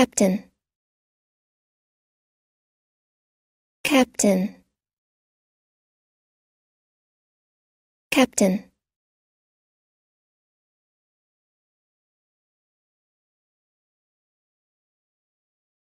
Captain Captain Captain